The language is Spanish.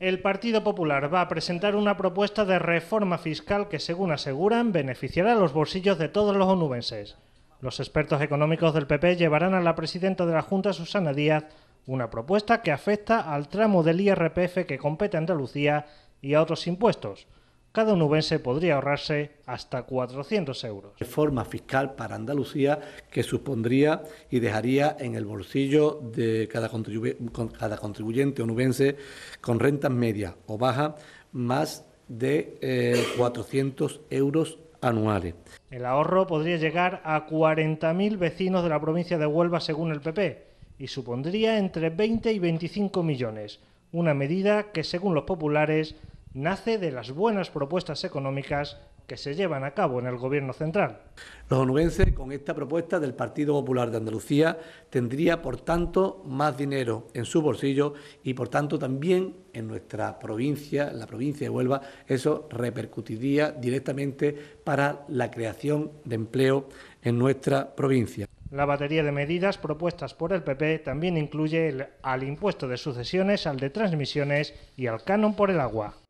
El Partido Popular va a presentar una propuesta de reforma fiscal que, según aseguran, beneficiará a los bolsillos de todos los onubenses. Los expertos económicos del PP llevarán a la presidenta de la Junta, Susana Díaz, una propuesta que afecta al tramo del IRPF que compete a Andalucía y a otros impuestos cada onubense podría ahorrarse hasta 400 euros. Reforma fiscal para Andalucía que supondría y dejaría en el bolsillo de cada, contribuyente, onubense con rentas media o baja... más de 400 eh, euros anuales. El ahorro podría llegar a 40.000 vecinos de la provincia de Huelva según el PP y supondría entre 20 y 25 millones, una medida que según los populares nace de las buenas propuestas económicas que se llevan a cabo en el Gobierno central. Los onubenses, con esta propuesta del Partido Popular de Andalucía, tendría, por tanto, más dinero en su bolsillo y, por tanto, también en nuestra provincia, en la provincia de Huelva, eso repercutiría directamente para la creación de empleo en nuestra provincia. La batería de medidas propuestas por el PP también incluye al impuesto de sucesiones, al de transmisiones y al canon por el agua.